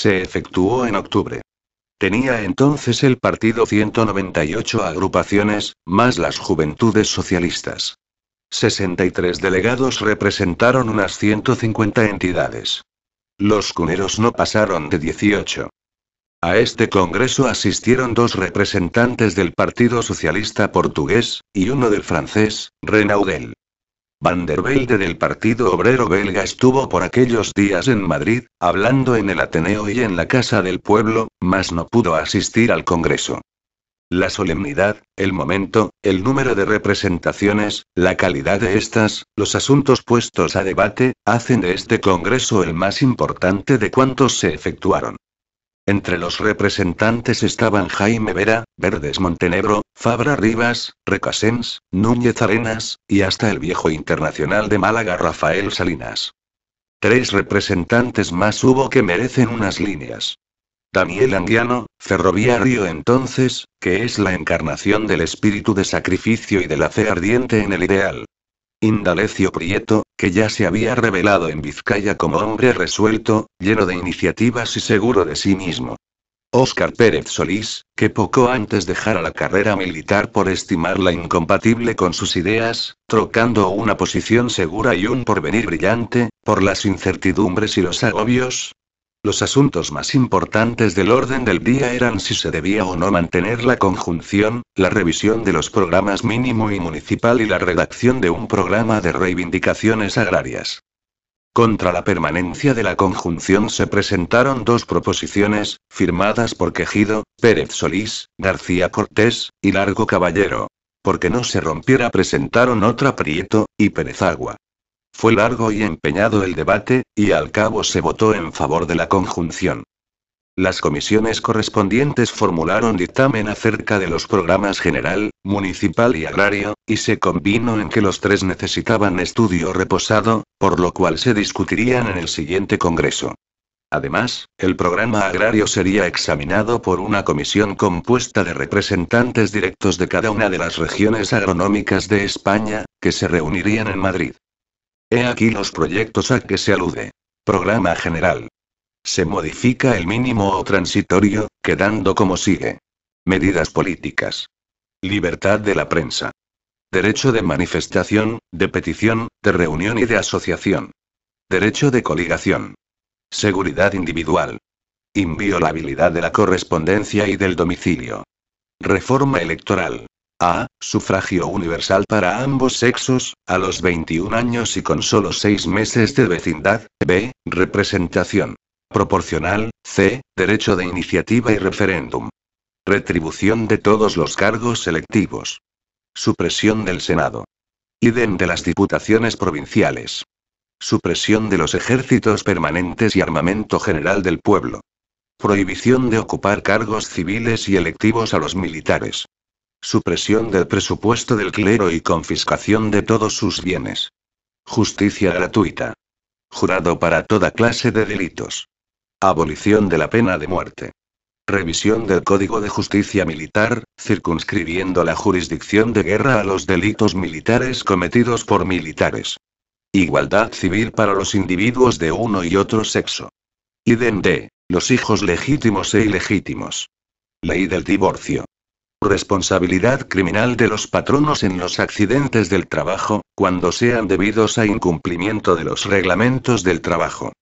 Se efectuó en octubre. Tenía entonces el partido 198 agrupaciones, más las juventudes socialistas. 63 delegados representaron unas 150 entidades. Los cuneros no pasaron de 18. A este congreso asistieron dos representantes del Partido Socialista Portugués, y uno del francés, Renaudel. Vanderbilt del Partido Obrero Belga estuvo por aquellos días en Madrid, hablando en el Ateneo y en la Casa del Pueblo, mas no pudo asistir al Congreso. La solemnidad, el momento, el número de representaciones, la calidad de estas, los asuntos puestos a debate, hacen de este Congreso el más importante de cuantos se efectuaron. Entre los representantes estaban Jaime Vera, Verdes Montenegro, Fabra Rivas, Recasens, Núñez Arenas, y hasta el viejo internacional de Málaga Rafael Salinas. Tres representantes más hubo que merecen unas líneas. Daniel Anguiano, ferroviario entonces, que es la encarnación del espíritu de sacrificio y de la fe ardiente en el ideal, Indalecio Prieto, que ya se había revelado en Vizcaya como hombre resuelto, lleno de iniciativas y seguro de sí mismo. Oscar Pérez Solís, que poco antes dejara la carrera militar por estimarla incompatible con sus ideas, trocando una posición segura y un porvenir brillante, por las incertidumbres y los agobios, los asuntos más importantes del orden del día eran si se debía o no mantener la conjunción, la revisión de los programas mínimo y municipal y la redacción de un programa de reivindicaciones agrarias. Contra la permanencia de la conjunción se presentaron dos proposiciones, firmadas por Quejido, Pérez Solís, García Cortés, y Largo Caballero. Porque no se rompiera presentaron otra Prieto, y Pérez Agua. Fue largo y empeñado el debate, y al cabo se votó en favor de la conjunción. Las comisiones correspondientes formularon dictamen acerca de los programas general, municipal y agrario, y se convino en que los tres necesitaban estudio reposado, por lo cual se discutirían en el siguiente Congreso. Además, el programa agrario sería examinado por una comisión compuesta de representantes directos de cada una de las regiones agronómicas de España, que se reunirían en Madrid. He aquí los proyectos a que se alude. Programa general. Se modifica el mínimo o transitorio, quedando como sigue. Medidas políticas. Libertad de la prensa. Derecho de manifestación, de petición, de reunión y de asociación. Derecho de coligación. Seguridad individual. Inviolabilidad de la correspondencia y del domicilio. Reforma electoral. A. Sufragio universal para ambos sexos, a los 21 años y con solo 6 meses de vecindad. B. Representación. Proporcional. C. Derecho de iniciativa y referéndum. Retribución de todos los cargos selectivos. Supresión del Senado. Idem de las diputaciones provinciales. Supresión de los ejércitos permanentes y armamento general del pueblo. Prohibición de ocupar cargos civiles y electivos a los militares supresión del presupuesto del clero y confiscación de todos sus bienes. Justicia gratuita. Jurado para toda clase de delitos. Abolición de la pena de muerte. Revisión del Código de Justicia Militar, circunscribiendo la jurisdicción de guerra a los delitos militares cometidos por militares. Igualdad civil para los individuos de uno y otro sexo. Idem de los hijos legítimos e ilegítimos. Ley del divorcio responsabilidad criminal de los patronos en los accidentes del trabajo, cuando sean debidos a incumplimiento de los reglamentos del trabajo.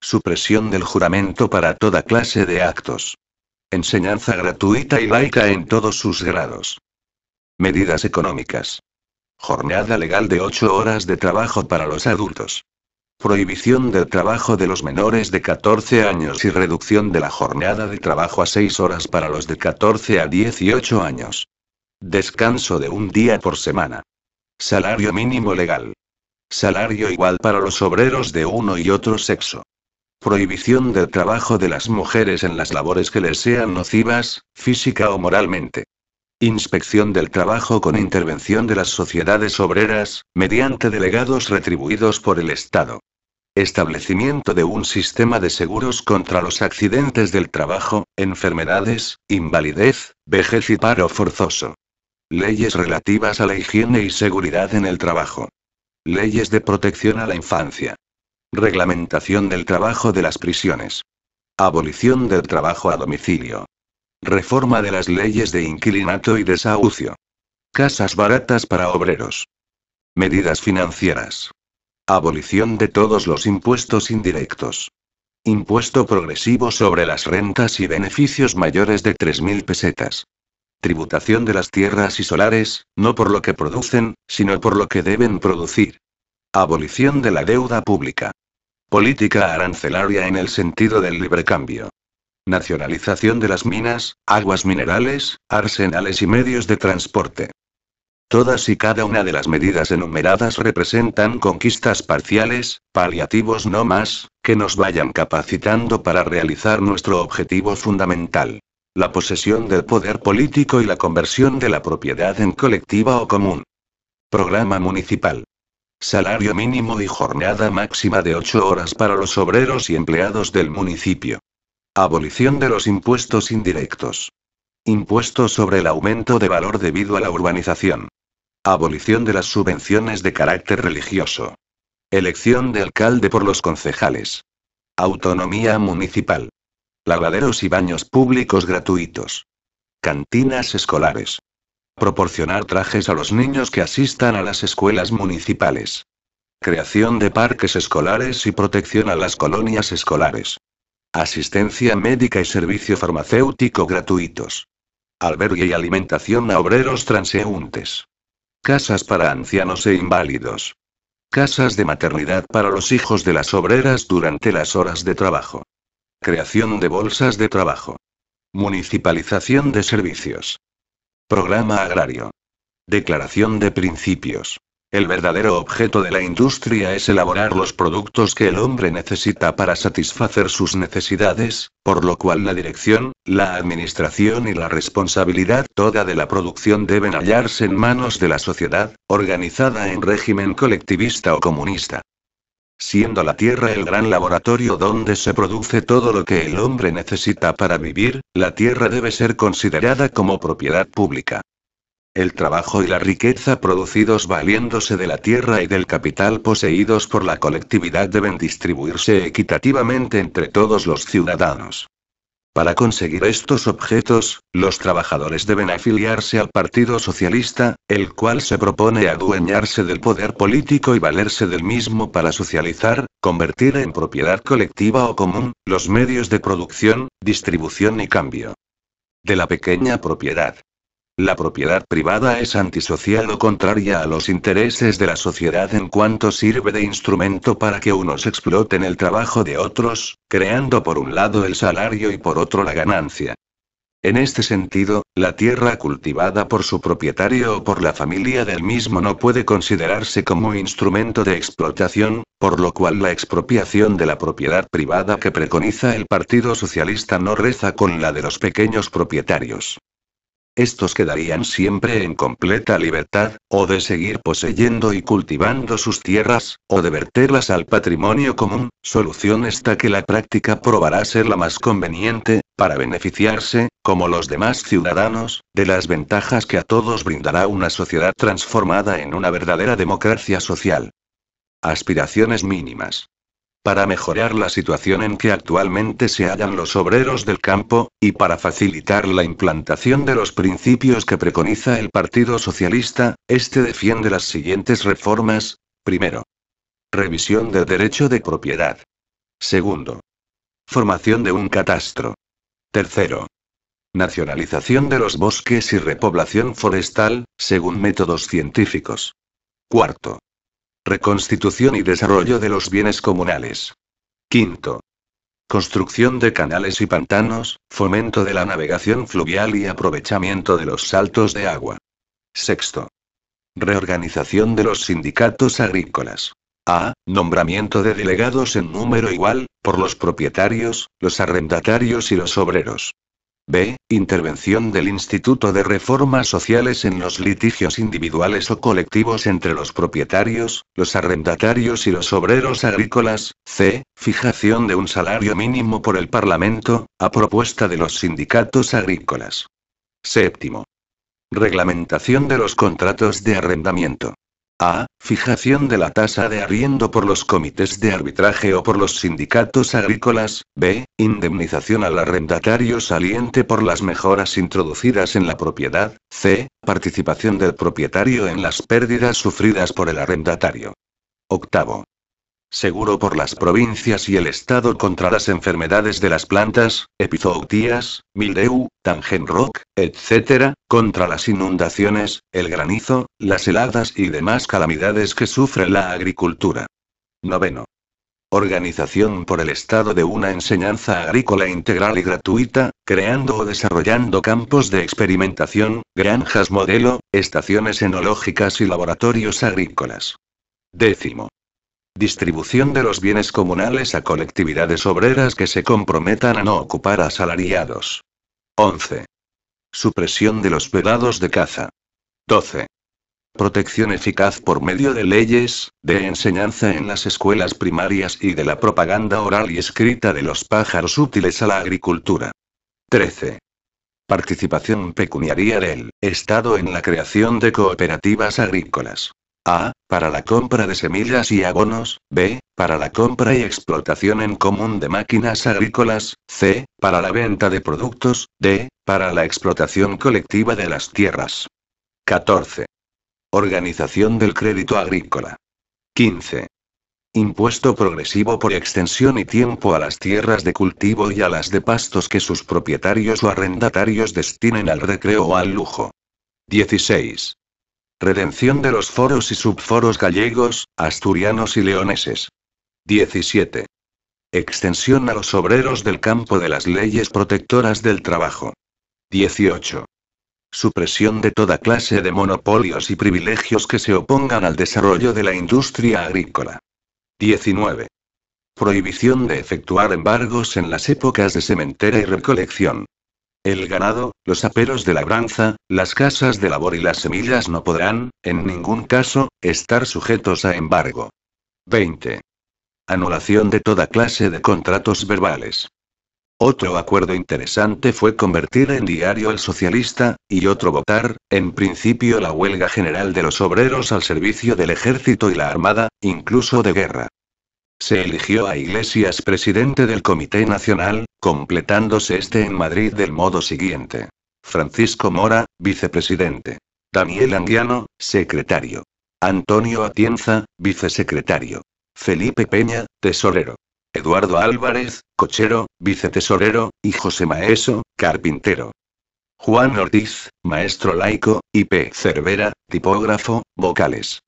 Supresión del juramento para toda clase de actos. Enseñanza gratuita y laica en todos sus grados. Medidas económicas. Jornada legal de 8 horas de trabajo para los adultos prohibición del trabajo de los menores de 14 años y reducción de la jornada de trabajo a 6 horas para los de 14 a 18 años. Descanso de un día por semana. Salario mínimo legal. Salario igual para los obreros de uno y otro sexo. Prohibición del trabajo de las mujeres en las labores que les sean nocivas, física o moralmente. Inspección del trabajo con intervención de las sociedades obreras, mediante delegados retribuidos por el Estado establecimiento de un sistema de seguros contra los accidentes del trabajo, enfermedades, invalidez, vejez y paro forzoso. Leyes relativas a la higiene y seguridad en el trabajo. Leyes de protección a la infancia. Reglamentación del trabajo de las prisiones. Abolición del trabajo a domicilio. Reforma de las leyes de inquilinato y desahucio. Casas baratas para obreros. Medidas financieras. Abolición de todos los impuestos indirectos. Impuesto progresivo sobre las rentas y beneficios mayores de 3.000 pesetas. Tributación de las tierras y solares, no por lo que producen, sino por lo que deben producir. Abolición de la deuda pública. Política arancelaria en el sentido del libre cambio. Nacionalización de las minas, aguas minerales, arsenales y medios de transporte. Todas y cada una de las medidas enumeradas representan conquistas parciales, paliativos no más, que nos vayan capacitando para realizar nuestro objetivo fundamental. La posesión del poder político y la conversión de la propiedad en colectiva o común. Programa municipal. Salario mínimo y jornada máxima de 8 horas para los obreros y empleados del municipio. Abolición de los impuestos indirectos. Impuestos sobre el aumento de valor debido a la urbanización. Abolición de las subvenciones de carácter religioso. Elección de alcalde por los concejales. Autonomía municipal. Lavaderos y baños públicos gratuitos. Cantinas escolares. Proporcionar trajes a los niños que asistan a las escuelas municipales. Creación de parques escolares y protección a las colonias escolares. Asistencia médica y servicio farmacéutico gratuitos. Albergue y alimentación a obreros transeúntes. Casas para ancianos e inválidos. Casas de maternidad para los hijos de las obreras durante las horas de trabajo. Creación de bolsas de trabajo. Municipalización de servicios. Programa agrario. Declaración de principios. El verdadero objeto de la industria es elaborar los productos que el hombre necesita para satisfacer sus necesidades, por lo cual la dirección, la administración y la responsabilidad toda de la producción deben hallarse en manos de la sociedad, organizada en régimen colectivista o comunista. Siendo la Tierra el gran laboratorio donde se produce todo lo que el hombre necesita para vivir, la Tierra debe ser considerada como propiedad pública el trabajo y la riqueza producidos valiéndose de la tierra y del capital poseídos por la colectividad deben distribuirse equitativamente entre todos los ciudadanos. Para conseguir estos objetos, los trabajadores deben afiliarse al Partido Socialista, el cual se propone adueñarse del poder político y valerse del mismo para socializar, convertir en propiedad colectiva o común, los medios de producción, distribución y cambio. De la pequeña propiedad. La propiedad privada es antisocial o contraria a los intereses de la sociedad en cuanto sirve de instrumento para que unos exploten el trabajo de otros, creando por un lado el salario y por otro la ganancia. En este sentido, la tierra cultivada por su propietario o por la familia del mismo no puede considerarse como instrumento de explotación, por lo cual la expropiación de la propiedad privada que preconiza el Partido Socialista no reza con la de los pequeños propietarios estos quedarían siempre en completa libertad, o de seguir poseyendo y cultivando sus tierras, o de verterlas al patrimonio común, solución esta que la práctica probará ser la más conveniente, para beneficiarse, como los demás ciudadanos, de las ventajas que a todos brindará una sociedad transformada en una verdadera democracia social. Aspiraciones mínimas para mejorar la situación en que actualmente se hallan los obreros del campo, y para facilitar la implantación de los principios que preconiza el Partido Socialista, este defiende las siguientes reformas. Primero. Revisión del derecho de propiedad. Segundo. Formación de un catastro. Tercero. Nacionalización de los bosques y repoblación forestal, según métodos científicos. Cuarto. Reconstitución y desarrollo de los bienes comunales. Quinto. Construcción de canales y pantanos, fomento de la navegación fluvial y aprovechamiento de los saltos de agua. Sexto. Reorganización de los sindicatos agrícolas. A. Nombramiento de delegados en número igual, por los propietarios, los arrendatarios y los obreros. B. Intervención del Instituto de Reformas Sociales en los litigios individuales o colectivos entre los propietarios, los arrendatarios y los obreros agrícolas. C. Fijación de un salario mínimo por el Parlamento, a propuesta de los sindicatos agrícolas. Séptimo. Reglamentación de los contratos de arrendamiento. A. Fijación de la tasa de arriendo por los comités de arbitraje o por los sindicatos agrícolas. B. Indemnización al arrendatario saliente por las mejoras introducidas en la propiedad. C. Participación del propietario en las pérdidas sufridas por el arrendatario. Octavo seguro por las provincias y el Estado contra las enfermedades de las plantas, epizootías, mildew, tangenrock, etc., contra las inundaciones, el granizo, las heladas y demás calamidades que sufre la agricultura. Noveno. Organización por el Estado de una enseñanza agrícola integral y gratuita, creando o desarrollando campos de experimentación, granjas modelo, estaciones enológicas y laboratorios agrícolas. Décimo. Distribución de los bienes comunales a colectividades obreras que se comprometan a no ocupar asalariados. 11. Supresión de los pedados de caza. 12. Protección eficaz por medio de leyes, de enseñanza en las escuelas primarias y de la propaganda oral y escrita de los pájaros útiles a la agricultura. 13. Participación pecuniaria del Estado en la creación de cooperativas agrícolas. A. Para la compra de semillas y abonos. B. Para la compra y explotación en común de máquinas agrícolas. C. Para la venta de productos. D. Para la explotación colectiva de las tierras. 14. Organización del crédito agrícola. 15. Impuesto progresivo por extensión y tiempo a las tierras de cultivo y a las de pastos que sus propietarios o arrendatarios destinen al recreo o al lujo. 16. Redención de los foros y subforos gallegos, asturianos y leoneses. 17. Extensión a los obreros del campo de las leyes protectoras del trabajo. 18. Supresión de toda clase de monopolios y privilegios que se opongan al desarrollo de la industria agrícola. 19. Prohibición de efectuar embargos en las épocas de sementera y recolección. El ganado, los aperos de labranza, las casas de labor y las semillas no podrán, en ningún caso, estar sujetos a embargo. 20. Anulación de toda clase de contratos verbales. Otro acuerdo interesante fue convertir en diario el socialista, y otro votar, en principio la huelga general de los obreros al servicio del ejército y la armada, incluso de guerra. Se eligió a Iglesias presidente del Comité Nacional, completándose este en Madrid del modo siguiente. Francisco Mora, vicepresidente. Daniel Anguiano, secretario. Antonio Atienza, vicesecretario. Felipe Peña, tesorero. Eduardo Álvarez, cochero, vicetesorero, y José Maeso, carpintero. Juan Ortiz, maestro laico, y P. Cervera, tipógrafo, vocales.